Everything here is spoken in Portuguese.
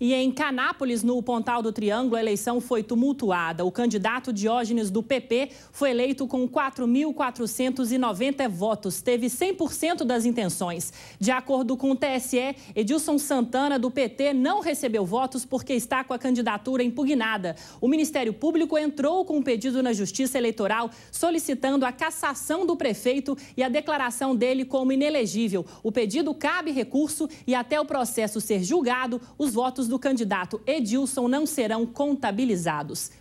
E em Canápolis, no Pontal do Triângulo, a eleição foi tumultuada. O candidato Diógenes do PP foi eleito com 4.490 votos. Teve 100% das intenções. De acordo com o TSE, Edilson Santana, do PT, não recebeu votos porque está com a candidatura impugnada. O Ministério Público entrou com um pedido na Justiça Eleitoral solicitando a cassação do prefeito e a declaração dele como inelegível. O pedido cabe recurso e até o processo ser julgado, os votos do candidato Edilson não serão contabilizados.